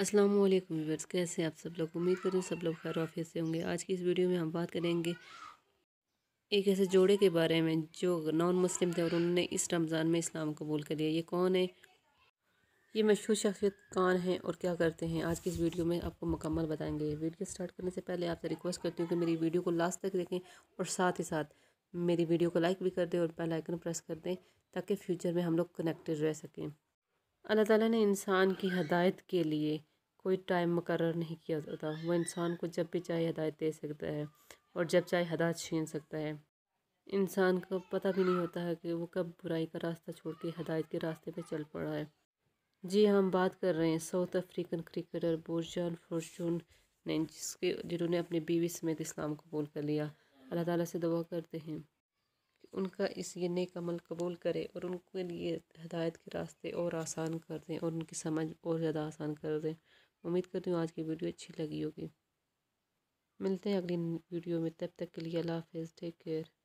अस्सलाम वालेकुम व्यूवर्स कैसे आप सब लोग उम्मीद करें सब लोग खैर ऑफिस से होंगे आज की इस वीडियो में हम बात करेंगे एक ऐसे जोड़े के बारे में जो नॉन मुस्लिम थे और उन्होंने इस रमज़ान में इस्लाम कबूल कर लिया ये कौन है ये मशहूर शख्सियत कौन है और क्या करते हैं आज की इस वीडियो में आपको मुकम्मल बताएंगे वीडियो स्टार्ट करने से पहले आपसे रिक्वेस्ट करती हूँ कि मेरी वीडियो को लास्ट तक देखें और साथ ही साथ मेरी वीडियो को लाइक भी कर दें और बेल आइकन प्रेस कर दें ताकि फ्यूचर में हम लोग कनेक्टेड रह सकें अल्लाह ताला ने इंसान की हदायत के लिए कोई टाइम मुकर नहीं किया जाता वह इंसान को जब भी चाहे हदायत दे सकता है और जब चाहे हदायत छीन सकता है इंसान को पता भी नहीं होता है कि वो कब बुराई का रास्ता छोड़ के हदायत के रास्ते पे चल पड़ा है जी हाँ, हम बात कर रहे हैं South African cricketer Bjorn Fortuin ने जिसके जिन्होंने अपनी बीवी समेत इस्लाम कबूल कर लिया अल्लाह ताला से दुआ करते हैं कि उनका इस ये नेक अमल कबूल करे और उनके लिए हदायत के रास्ते और आसान कर दें और उनकी समझ और ज़्यादा आसान कर दें उम्मीद करती हूँ आज की वीडियो अच्छी लगी होगी मिलते हैं अगली वीडियो में तब तक के लिए अल्लाह हाफिज़ टेक केयर